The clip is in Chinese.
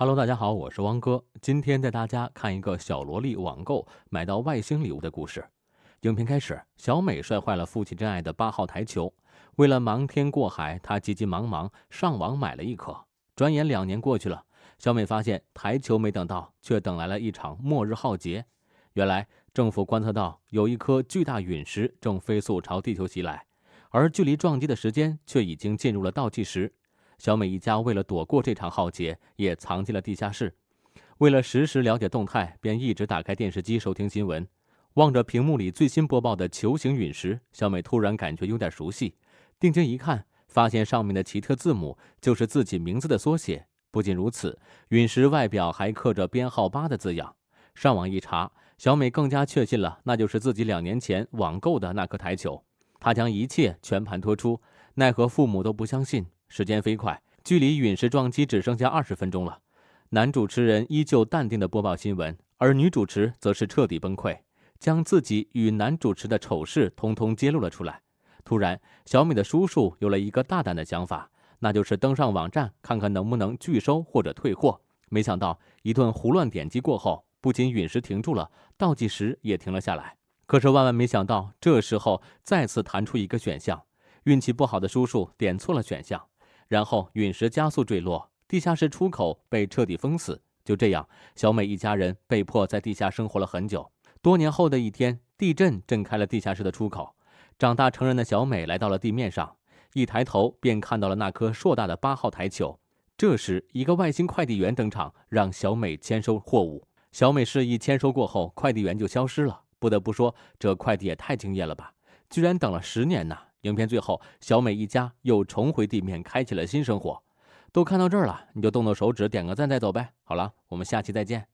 Hello，大家好，我是汪哥，今天带大家看一个小萝莉网购买到外星礼物的故事。影片开始，小美摔坏了父亲珍爱的八号台球，为了瞒天过海，她急急忙忙上网买了一颗。转眼两年过去了，小美发现台球没等到，却等来了一场末日浩劫。原来，政府观测到有一颗巨大陨石正飞速朝地球袭来，而距离撞击的时间却已经进入了倒计时。小美一家为了躲过这场浩劫，也藏进了地下室。为了实时了解动态，便一直打开电视机收听新闻。望着屏幕里最新播报的球形陨石，小美突然感觉有点熟悉。定睛一看，发现上面的奇特字母就是自己名字的缩写。不仅如此，陨石外表还刻着编号八的字样。上网一查，小美更加确信了，那就是自己两年前网购的那颗台球。她将一切全盘托出，奈何父母都不相信。时间飞快，距离陨石撞击只剩下二十分钟了。男主持人依旧淡定地播报新闻，而女主持则是彻底崩溃，将自己与男主持的丑事通通揭露了出来。突然，小美的叔叔有了一个大胆的想法，那就是登上网站看看能不能拒收或者退货。没想到，一顿胡乱点击过后，不仅陨石停住了，倒计时也停了下来。可是万万没想到，这时候再次弹出一个选项，运气不好的叔叔点错了选项。然后陨石加速坠落，地下室出口被彻底封死。就这样，小美一家人被迫在地下生活了很久。多年后的一天，地震震开了地下室的出口，长大成人的小美来到了地面上，一抬头便看到了那颗硕大的八号台球。这时，一个外星快递员登场，让小美签收货物。小美示意签收过后，快递员就消失了。不得不说，这快递也太敬业了吧！居然等了十年呢。影片最后，小美一家又重回地面，开启了新生活。都看到这儿了，你就动动手指点个赞再走呗。好了，我们下期再见。